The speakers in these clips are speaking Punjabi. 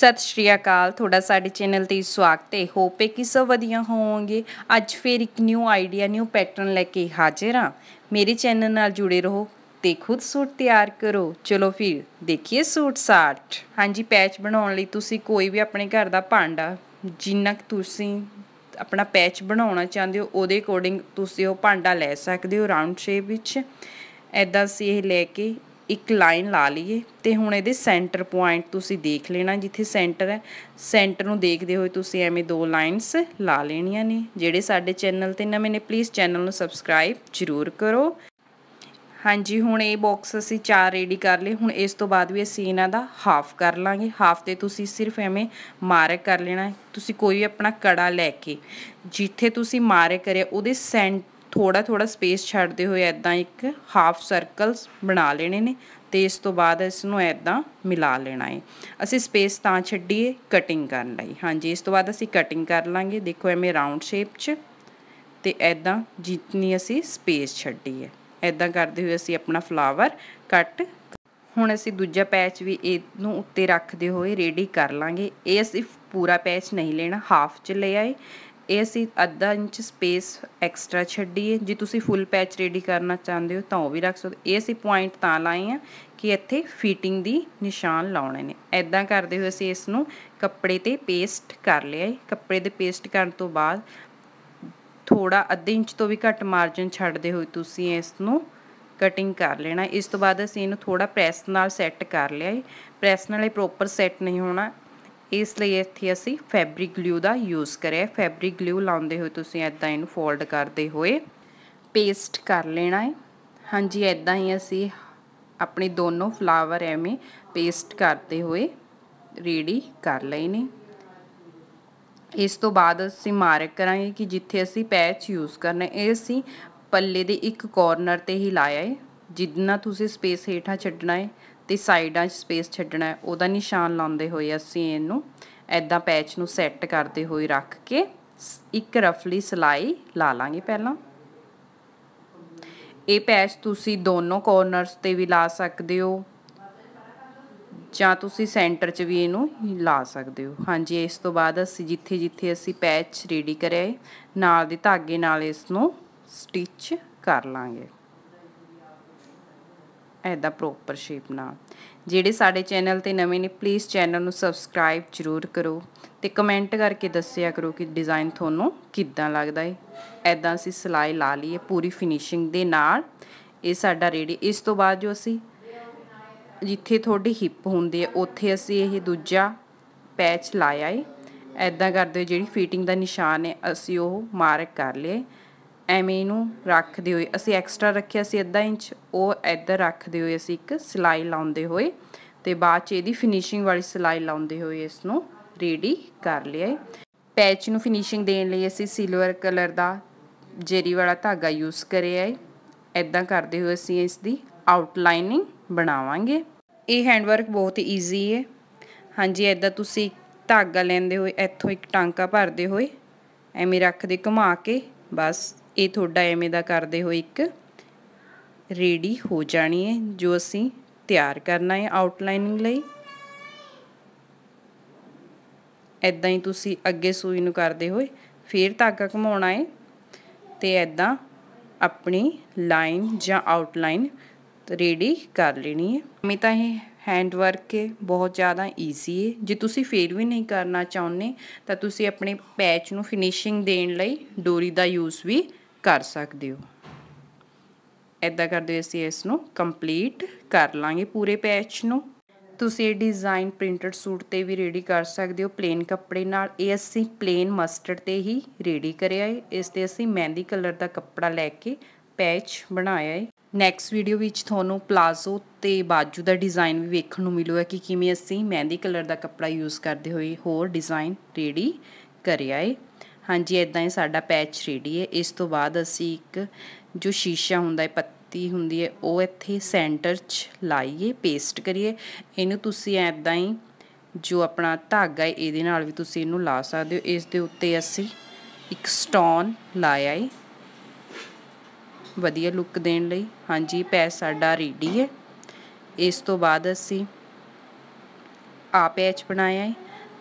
ਸਤਿ ਸ਼੍ਰੀ ਅਕਾਲ ਤੁਹਾਡਾ ਸਾਡੇ ਚੈਨਲ ਤੇ ਸਵਾਗਤ ਹੈ ਹੋਪ ਹੈ ਕਿ ਸਭ ਵਧੀਆ ਹੋਵੋਗੇ ਅੱਜ ਫੇਰ ਇੱਕ ਨਿਊ ਆਈਡੀਆ ਨਿਊ ਪੈਟਰਨ ਲੈ ਕੇ ਹਾਜ਼ਰ ਹਾਂ ਮੇਰੇ ਚੈਨਲ ਨਾਲ ਜੁੜੇ ਰਹੋ ਤੇ ਖੁਦ ਸੂਟ ਤਿਆਰ ਕਰੋ ਚਲੋ ਫਿਰ ਦੇਖੀਏ ਸੂਟ ਸਾਟ ਹਾਂਜੀ ਪੈਚ ਬਣਾਉਣ ਲਈ ਤੁਸੀਂ ਕੋਈ ਵੀ ਆਪਣੇ ਘਰ ਦਾ ਭਾਂਡਾ ਜਿੰਨਾ ਕਿ ਤੁਸੀਂ ਆਪਣਾ ਪੈਚ ਬਣਾਉਣਾ ਚਾਹੁੰਦੇ ਹੋ ਉਹਦੇ ਅਕੋਰਡਿੰਗ ਤੁਸੀਂ ਉਹ ਭਾਂਡਾ ਲੈ ਸਕਦੇ ਹੋ ਰਾਉਂਡ ਸ਼ੇਪ ਵਿੱਚ ਐਦਾਂ ਸੀ ਇਹ ਲੈ ਕੇ ਇੱਕ ਲਾਈਨ ਲਾ ਲਈਏ ਤੇ ਹੁਣ ਇਹਦੇ ਸੈਂਟਰ ਪੁਆਇੰਟ ਤੁਸੀਂ ਦੇਖ ਲੈਣਾ ਜਿੱਥੇ ਸੈਂਟਰ ਹੈ ਸੈਂਟਰ ਨੂੰ ਦੇਖਦੇ ਹੋਏ ਤੁਸੀਂ ਐਵੇਂ ਦੋ ਲਾਈਨਸ ਲਾ ਲੈਣੀਆਂ ਨੇ ਜਿਹੜੇ ਸਾਡੇ ਚੈਨਲ ਤੇ ਨਵੇਂ ਨੇ ਪਲੀਜ਼ ਚੈਨਲ ਨੂੰ ਸਬਸਕ੍ਰਾਈਬ ਜ਼ਰੂਰ ਕਰੋ ਹਾਂਜੀ ਹੁਣ ਇਹ ਬਾਕਸ ਅਸੀਂ ਚਾਰ ਰੈਡੀ ਕਰ ਲਏ ਹੁਣ ਇਸ ਤੋਂ ਬਾਅਦ ਵੀ ਅਸੀਂ ਇਹਨਾਂ ਦਾ ਹਾਫ ਕਰ ਲਾਂਗੇ ਹਾਫ ਤੇ ਤੁਸੀਂ ਸਿਰਫ ਐਵੇਂ ਮਾਰਕ ਕਰ ਲੈਣਾ ਤੁਸੀਂ ਕੋਈ ਵੀ ਆਪਣਾ ਕੜਾ ਲੈ ਕੇ ਜਿੱਥੇ ਤੁਸੀਂ ਮਾਰਕ ਕਰਿਆ ਉਹਦੇ ਸੈਂਟ ਥੋੜਾ ਥੋੜਾ ਸਪੇਸ ਛੱਡਦੇ ਹੋਏ ਐਦਾਂ ਇੱਕ ਹਾਫ ਸਰਕਲਸ ਬਣਾ ਲੈਣੇ ਨੇ ਤੇ ਇਸ ਤੋਂ ਬਾਅਦ ਇਸ ਨੂੰ ਐਦਾਂ ਮਿਲਾ ਲੈਣਾ ਹੈ ਅਸੀਂ ਸਪੇਸ ਤਾਂ ਛੱਡੀਏ ਕਟਿੰਗ ਕਰਨ ਲਈ ਹਾਂਜੀ ਇਸ ਤੋਂ ਬਾਅਦ ਅਸੀਂ ਕਟਿੰਗ ਕਰ ਲਾਂਗੇ ਦੇਖੋ ਐਵੇਂ ਰਾਉਂਡ ਸ਼ੇਪ 'ਚ ਤੇ ਐਦਾਂ ਜਿੰਨੀ ਅਸੀਂ ਸਪੇਸ ਛੱਡੀ ਹੈ ਐਦਾਂ ਕਰਦੇ ਹੋਏ ਅਸੀਂ ਆਪਣਾ ਫਲਾਵਰ ਕੱਟ ਹੁਣ ਅਸੀਂ ਦੂਜਾ ਪੈਚ ਵੀ ਇਹਨੂੰ ਉੱਤੇ ਰੱਖਦੇ ਹੋਏ ਰੈਡੀ ਕਰ ਲਾਂਗੇ ਇਹ ਅਸੀਂ ਪੂਰਾ ਪੈਚ ਨਹੀਂ ਲੈਣਾ ਹਾਫ 'ਚ ਲੈ ਆਏ ਇਹ ਅਸੀਂ ਅੱਧਾ ਇੰਚ ਸਪੇਸ ਐਕਸਟਰਾ ਛੱਡੀ ਹੈ ਜੇ ਤੁਸੀਂ ਫੁੱਲ ਪੈਚ ਰੈਡੀ ਕਰਨਾ ਚਾਹੁੰਦੇ ਹੋ ਤਾਂ ਉਹ ਵੀ ਰੱਖ ਸਕਦੇ ਇਹ ਅਸੀਂ ਪੁਆਇੰਟ ਤਾਂ ਲਾਏ ਆ ਕਿ ਇੱਥੇ ਫਿਟਿੰਗ ਦੀ ਨਿਸ਼ਾਨ ਲਾਉਣੇ ਨੇ ਐਦਾਂ ਕਰਦੇ ਹੋਏ ਅਸੀਂ ਇਸ ਨੂੰ ਕੱਪੜੇ ਤੇ ਪੇਸਟ ਕਰ ਲਿਆ ਹੈ ਕੱਪੜੇ ਤੇ ਪੇਸਟ ਕਰਨ ਤੋਂ ਬਾਅਦ ਥੋੜਾ ਅੱਧੇ ਇੰਚ ਤੋਂ ਵੀ ਘੱਟ ਮਾਰਜਨ ਛੱਡਦੇ ਹੋਏ ਤੁਸੀਂ ਇਸ ਨੂੰ ਕਟਿੰਗ ਕਰ ਲੈਣਾ ਇਸ ਤੋਂ ਬਾਅਦ ਅਸੀਂ ਇਹਨੂੰ ਥੋੜਾ ਪ੍ਰੈਸ ਨਾਲ ਸੈੱਟ ਕਰ ਲਿਆ ਹੈ ਪ੍ਰੈਸ ਨਾਲ ਇਹ ਪ੍ਰੋਪਰ ਸੈੱਟ ਨਹੀਂ ਹੋਣਾ ਇਸ ਲਈ ਇੱਥੇ ਅਸੀਂ ਫੈਬਰਿਕ ਗਲੂ ਦਾ ਯੂਜ਼ ਕਰਿਆ ਫੈਬਰਿਕ ਗਲੂ ਲਾਉਂਦੇ ਹੋਏ ਤੁਸੀਂ ਐਦਾਂ ਇਹਨੂੰ ਫੋਲਡ ਕਰਦੇ ਹੋਏ ਪੇਸਟ ਕਰ ਲੈਣਾ ਹੈ ਹਾਂਜੀ ਐਦਾਂ ਹੀ ਅਸੀਂ ਆਪਣੇ ਦੋਨੋਂ ਫਲਾਵਰ ਐਵੇਂ ਪੇਸਟ ਕਰਦੇ ਹੋਏ ਰੀਡੀ ਕਰ ਲਏ ਨੇ ਇਸ ਤੋਂ ਬਾਅਦ ਅਸੀਂ ਮਾਰਕ ਕਰਾਂਗੇ ਕਿ ਜਿੱਥੇ ਅਸੀਂ ਪੈਚ ਯੂਜ਼ ਕਰਨਾ ਇਹ ਅਸੀਂ ਪੱਲੇ ਦੇ ਇੱਕ ਕੋਰਨਰ ਤੇ ਹੀ ਲਾਇਆ ਹੈ ਜਿੰਨਾ ਤੁਸੀਂ ਸਪੇਸ ਹੇਠਾਂ ਛੱਡਣਾ ਹੈ ਤੇ ਸਾਈਡਾਂ 'ਚ ਸਪੇਸ ਛੱਡਣਾ ਉਹਦਾ ਨਿਸ਼ਾਨ ਲਾਉਂਦੇ ਹੋਏ ਅਸੀਂ ਇਹਨੂੰ ਐਦਾਂ ਪੈਚ ਨੂੰ ਸੈੱਟ ਕਰਦੇ ਹੋਏ ਰੱਖ ਕੇ ਇੱਕ ਰਫਲੀ ਸਲਾਈ ਲਾ ਲਾਂਗੇ ਪਹਿਲਾਂ ਇਹ ਪੈਚ ਤੁਸੀਂ ਦੋਨੋਂ ਕੋਰਨਰਸ ਤੇ ਵੀ ਲਾ ਸਕਦੇ ਹੋ ਜਾਂ ਤੁਸੀਂ ਸੈਂਟਰ 'ਚ ਵੀ ਇਹਨੂੰ ਲਾ ਸਕਦੇ ਹੋ ਹਾਂਜੀ ਇਸ ਤੋਂ ਬਾਅਦ ਅਸੀਂ ਜਿੱਥੇ ਜਿੱਥੇ ਅਸੀਂ ਪੈਚ ਰੈਡੀ ਕਰਿਆ ਨਾਲ ਦੇ ਧਾਗੇ ਨਾਲ ਇਸ ਨੂੰ ਸਟਿਚ ਕਰ ਲਾਂਗੇ ਐਦਾ ਪ੍ਰੋਪਰ ਸ਼ੇਪ ਨਾਲ ਜਿਹੜੇ ਸਾਡੇ ਚੈਨਲ ਤੇ ਨਵੇਂ ਨੇ ਪਲੀਜ਼ ਚੈਨਲ ਨੂੰ ਸਬਸਕ੍ਰਾਈਬ ਜਰੂਰ ਕਰੋ ਤੇ ਕਮੈਂਟ ਕਰਕੇ ਦੱਸਿਆ ਕਰੋ ਕਿ ਡਿਜ਼ਾਈਨ ਤੁਹਾਨੂੰ ਕਿੱਦਾਂ ਲੱਗਦਾ ਹੈ ਐਦਾਂ ਅਸੀਂ ਸਿਲਾਈ ਲਾ ਲਈਏ ਪੂਰੀ ਫਿਨਿਸ਼ਿੰਗ ਦੇ ਨਾਲ ਇਹ ਸਾਡਾ ਰੇਡੀ ਇਸ ਤੋਂ ਬਾਅਦ ਜੋ ਅਸੀਂ ਜਿੱਥੇ ਤੁਹਾਡੀ ਹਿੱਪ ਹੁੰਦੀ ਹੈ ਉੱਥੇ ਅਸੀਂ ਇਹ ਦੂਜਾ ਪੈਚ ਲਾਇਆ ਹੈ ਐਦਾਂ ਕਰਦੇ ਜਿਹੜੀ ਫਿਟਿੰਗ ਦਾ ਨਿਸ਼ਾਨ ਹੈ ਅਸੀਂ ਉਹ ਮਾਰਕ ਕਰ ਲਏ ਐਵੇਂ ਨੂੰ ਰੱਖਦੇ ਹੋਏ ਅਸੀਂ ਐਕਸਟਰਾ ਰੱਖਿਆ ਸੀ ਅੱਧਾ ਇੰਚ ਉਹ ਇੱਧਰ ਰੱਖਦੇ ਹੋਏ ਅਸੀਂ ਇੱਕ ਸਿਲਾਈ ਲਾਉਂਦੇ ਹੋਏ ਤੇ ਬਾਅਦ ਚ ਇਹਦੀ ਫਿਨਿਸ਼ਿੰਗ ਵਾਲੀ ਸਿਲਾਈ ਲਾਉਂਦੇ ਹੋਏ ਇਸ ਨੂੰ ਰੈਡੀ ਕਰ ਲਿਆ ਪੈਚ ਨੂੰ ਫਿਨਿਸ਼ਿੰਗ ਦੇਣ ਲਈ ਅਸੀਂ ਸਿਲਵਰ ਕਲਰ ਦਾ ਜੇਰੀ ਵਾਲਾ ਧਾਗਾ ਯੂਜ਼ ਕਰਿਆ ਹੈ ਐਦਾਂ ਕਰਦੇ ਹੋਏ ਅਸੀਂ ਇਸ ਦੀ ਆਊਟਲਾਈਨਿੰਗ ਬਣਾਵਾਂਗੇ ਇਹ ਹੈਂਡਵਰਕ ਬਹੁਤ ਈਜ਼ੀ ਹੈ ਹਾਂਜੀ ਐਦਾਂ ਤੁਸੀਂ ਧਾਗਾ ਲੈਂਦੇ ਹੋਏ ਇੱਥੋਂ ਇੱਕ ਟਾਂਕਾ ਭਰਦੇ ਹੋਏ ਐਵੇਂ ਰੱਖਦੇ ਘੁਮਾ ਕੇ ਬਸ ਇਹ ਤੁਹਾਡਾ ਐਵੇਂ ਦਾ ਕਰਦੇ ਹੋ ਇੱਕ ਰੈਡੀ ਹੋ ਜਾਣੀ ਹੈ ਜੋ ਅਸੀਂ ਤਿਆਰ ਕਰਨਾ ਹੈ ਆਊਟਲਾਈਨਿੰਗ ਲਈ ਐਦਾਂ ਹੀ ਤੁਸੀਂ ਅੱਗੇ ਸੂਈ ਨੂੰ ਕਰਦੇ ਹੋਏ ਫੇਰ ਧਾਗਾ ਘਮਾਉਣਾ ਹੈ ਤੇ ਐਦਾਂ ਆਪਣੀ ਲਾਈਨ ਜਾਂ ਆਊਟਲਾਈਨ ਰੈਡੀ ਕਰ ਲੈਣੀ ਹੈ ਮੈਂ ਤਾਂ ਇਹ ਹੈਂਡ ਵਰਕ ਕੇ ਬਹੁਤ ਜ਼ਿਆਦਾ ਈਜ਼ੀ ਹੈ ਜੇ ਤੁਸੀਂ ਫੇਰ ਵੀ ਨਹੀਂ ਕਰਨਾ ਚਾਹੁੰਦੇ ਤਾਂ ਤੁਸੀਂ ਆਪਣੇ ਪੈਚ ਨੂੰ ਫਿਨਿਸ਼ਿੰਗ ਦੇਣ ਲਈ ਡੋਰੀ ਦਾ ਯੂਜ਼ ਵੀ ਕਰ ਸਕਦੇ ਹੋ ਐਦਾਂ ਕਰਦੇ ਅਸੀਂ ਇਸ ਨੂੰ ਕੰਪਲੀਟ ਕਰ ਲਾਂਗੇ ਪੂਰੇ ਪੈਚ ਨੂੰ ਤੁਸੀਂ ਇਹ ਡਿਜ਼ਾਈਨ ਪ੍ਰਿੰਟਡ ਸੂਟ ਤੇ ਵੀ ਰੈਡੀ ਕਰ ਸਕਦੇ ਹੋ ਪਲੇਨ ਕੱਪੜੇ ਨਾਲ ਇਹ ਅਸੀਂ ਪਲੇਨ ਮਸਟਰਡ ਤੇ ਹੀ ਰੈਡੀ ਕਰਿਆ ਹੈ ਇਸ ਤੇ ਅਸੀਂ ਮਹਿੰਦੀ ਕਲਰ ਦਾ ਕੱਪੜਾ ਲੈ ਕੇ ਪੈਚ ਬਣਾਇਆ ਹੈ ਨੈਕਸਟ ਵੀਡੀਓ ਵਿੱਚ ਤੁਹਾਨੂੰ ਪਲਾਜ਼ੋ ਤੇ ਬਾਜੂ ਦਾ ਡਿਜ਼ਾਈਨ ਵੀ ਵੇਖਣ ਨੂੰ ਮਿਲੂਗਾ ਕਿ ਕਿਵੇਂ ਅਸੀਂ ਮਹਿੰਦੀ ਕਲਰ ਦਾ ਕੱਪੜਾ ਯੂਜ਼ ਕਰਦੇ ਹੋਏ ਹੋਰ ਡਿਜ਼ਾਈਨ ਰੈਡੀ ਕਰਿਆ ਹੈ ਹਾਂਜੀ ਇਦਾਂ ਹੀ ਸਾਡਾ ਪੈਚ ਰੈਡੀ ਹੈ ਇਸ ਤੋਂ ਬਾਅਦ ਅਸੀਂ ਇੱਕ ਜੋ ਸ਼ੀਸ਼ਾ ਹੁੰਦਾ ਹੈ ਪੱਤੀ ਹੁੰਦੀ ਹੈ ਉਹ ਇੱਥੇ ਸੈਂਟਰ 'ਚ ਲਾਈਏ ਪੇਸਟ ਕਰੀਏ ਇਹਨੂੰ ਤੁਸੀਂ ਐਦਾਂ ਹੀ ਜੋ ਆਪਣਾ ਧਾਗਾ ਹੈ ਇਹਦੇ ਨਾਲ ਵੀ ਤੁਸੀਂ ਇਹਨੂੰ ਲਾ ਸਕਦੇ ਹੋ ਇਸ ਦੇ ਉੱਤੇ ਅਸੀਂ ਇੱਕ ਸਟੋਨ ਲਾਇਆ ਹੈ ਵਧੀਆ ਲੁੱਕ ਦੇਣ ਲਈ ਹਾਂਜੀ ਪੈਚ ਸਾਡਾ ਰੈਡੀ ਹੈ ਇਸ ਤੋਂ ਬਾਅਦ ਅਸੀਂ ਆ ਪੈਚ ਬਣਾਇਆ ਹੈ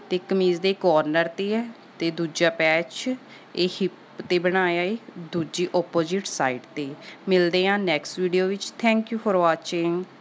ਤੇ ਕਮੀਜ਼ ਦੇ ਕੋਰਨਰ ਤੇ ਹੈ ਤੇ ਦੂਜਾ ਪੈਚ ਇਹ ਹਿੱਪ ਤੇ ਬਣਾਇਆ ਹੈ ਦੂਜੀ ਆਪੋਜ਼ਿਟ ਸਾਈਡ ਤੇ ਮਿਲਦੇ ਆ ਨੈਕਸਟ ਵੀਡੀਓ ਵਿੱਚ ਥੈਂਕ ਯੂ ਫॉर ਵਾਚਿੰਗ